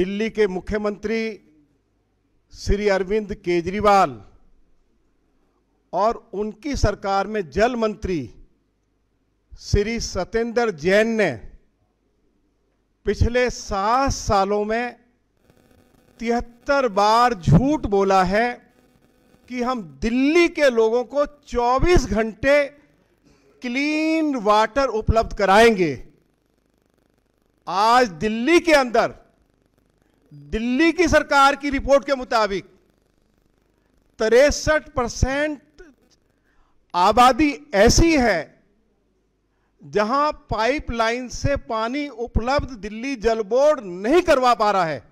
दिल्ली के मुख्यमंत्री श्री अरविंद केजरीवाल और उनकी सरकार में जल मंत्री श्री सत्येंद्र जैन ने पिछले सात सालों में तिहत्तर बार झूठ बोला है कि हम दिल्ली के लोगों को 24 घंटे क्लीन वाटर उपलब्ध कराएंगे आज दिल्ली के अंदर दिल्ली की सरकार की रिपोर्ट के मुताबिक तिरसठ परसेंट आबादी ऐसी है जहां पाइपलाइन से पानी उपलब्ध दिल्ली जल बोर्ड नहीं करवा पा रहा है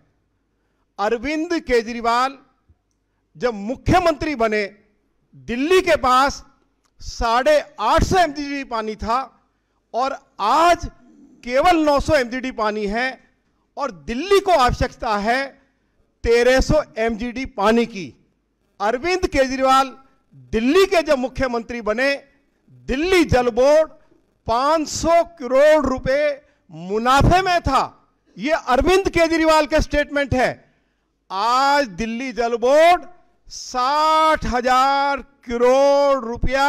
अरविंद केजरीवाल जब मुख्यमंत्री बने दिल्ली के पास साढ़े आठ सौ एमजीडी पानी था और आज केवल 900 एमजीडी पानी है और दिल्ली को आवश्यकता है 1300 सौ पानी की अरविंद केजरीवाल दिल्ली के जब मुख्यमंत्री बने दिल्ली जल बोर्ड 500 करोड़ रुपए मुनाफे में था यह अरविंद केजरीवाल के स्टेटमेंट है आज दिल्ली जल बोर्ड साठ हजार करोड़ रुपया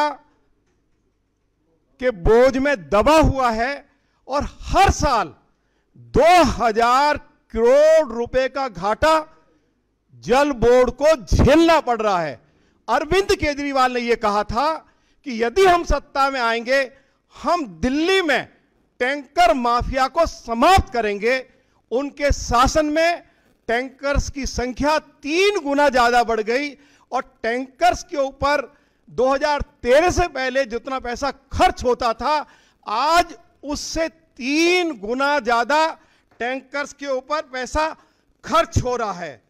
के बोझ में दबा हुआ है और हर साल 2000 करोड़ रुपए का घाटा जल बोर्ड को झेलना पड़ रहा है अरविंद केजरीवाल ने यह कहा था कि यदि हम सत्ता में आएंगे हम दिल्ली में टैंकर माफिया को समाप्त करेंगे उनके शासन में टैंकर्स की संख्या तीन गुना ज्यादा बढ़ गई और टैंकर्स के ऊपर 2013 से पहले जितना पैसा खर्च होता था आज उससे तीन गुना ज्यादा टैंकर्स के ऊपर पैसा खर्च हो रहा है